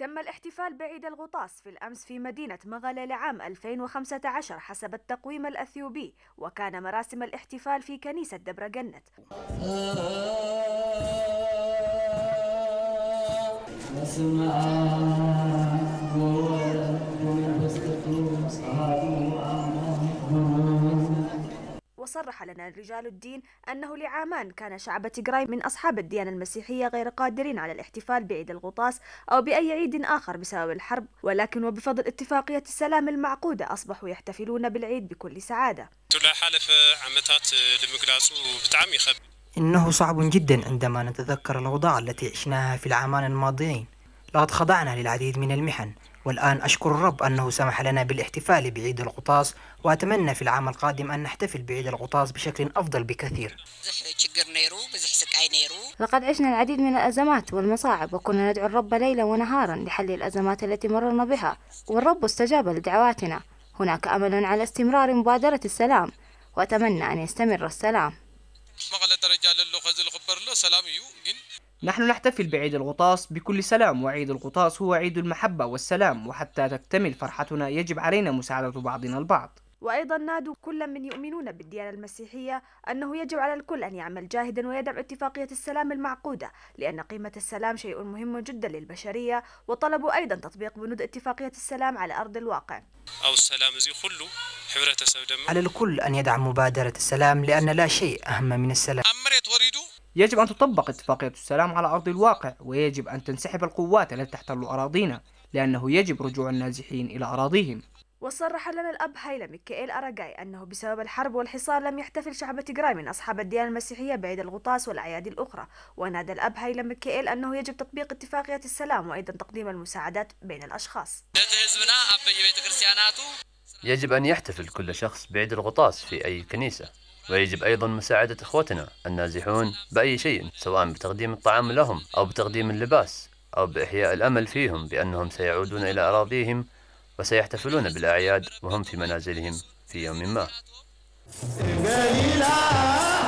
تم الاحتفال بعيد الغطاس في الأمس في مدينة مغلى لعام 2015 حسب التقويم الأثيوبي وكان مراسم الاحتفال في كنيسة دبر جنت وصرح لنا رجال الدين أنه لعامان كان شعب تيغراي من أصحاب الديانة المسيحية غير قادرين على الاحتفال بعيد الغطاس أو بأي عيد آخر بسبب الحرب ولكن وبفضل اتفاقية السلام المعقودة أصبحوا يحتفلون بالعيد بكل سعادة إنه صعب جدا عندما نتذكر الأوضاع التي عشناها في العامان الماضيين لقد خضعنا للعديد من المحن والآن أشكر الرب أنه سمح لنا بالاحتفال بعيد الغطاس وأتمنى في العام القادم أن نحتفل بعيد الغطاس بشكل أفضل بكثير لقد عشنا العديد من الأزمات والمصاعب وكنا ندعو الرب ليلا ونهارا لحل الأزمات التي مررنا بها والرب استجاب لدعواتنا هناك أمل على استمرار مبادرة السلام وأتمنى أن يستمر السلام نحن نحتفل بعيد الغطاس بكل سلام وعيد الغطاس هو عيد المحبة والسلام وحتى تكتمل فرحتنا يجب علينا مساعدة بعضنا البعض وأيضا نادوا كل من يؤمنون بالديانة المسيحية أنه يجب على الكل أن يعمل جاهدا ويدعم اتفاقية السلام المعقودة لأن قيمة السلام شيء مهم جدا للبشرية وطلبوا أيضا تطبيق بنود اتفاقية السلام على أرض الواقع أو السلام زي على الكل أن يدعم مبادرة السلام لأن لا شيء أهم من السلام يجب أن تطبق اتفاقية السلام على أرض الواقع ويجب أن تنسحب القوات التي تحتل أراضينا لأنه يجب رجوع النازحين إلى أراضيهم وصرح لنا الأب هيلا ميكائيل أراجاي أنه بسبب الحرب والحصار لم يحتفل شعب تيغراي من أصحاب الديانة المسيحية بعيد الغطاس والأعياد الأخرى ونادى الأب هيلا ميكائيل أنه يجب تطبيق اتفاقية السلام وأيضا تقديم المساعدات بين الأشخاص يجب أن يحتفل كل شخص بعيد الغطاس في أي كنيسة ويجب أيضا مساعدة إخوتنا النازحون بأي شيء سواء بتقديم الطعام لهم أو بتقديم اللباس أو بإحياء الأمل فيهم بأنهم سيعودون إلى أراضيهم وسيحتفلون بالأعياد وهم في منازلهم في يوم ما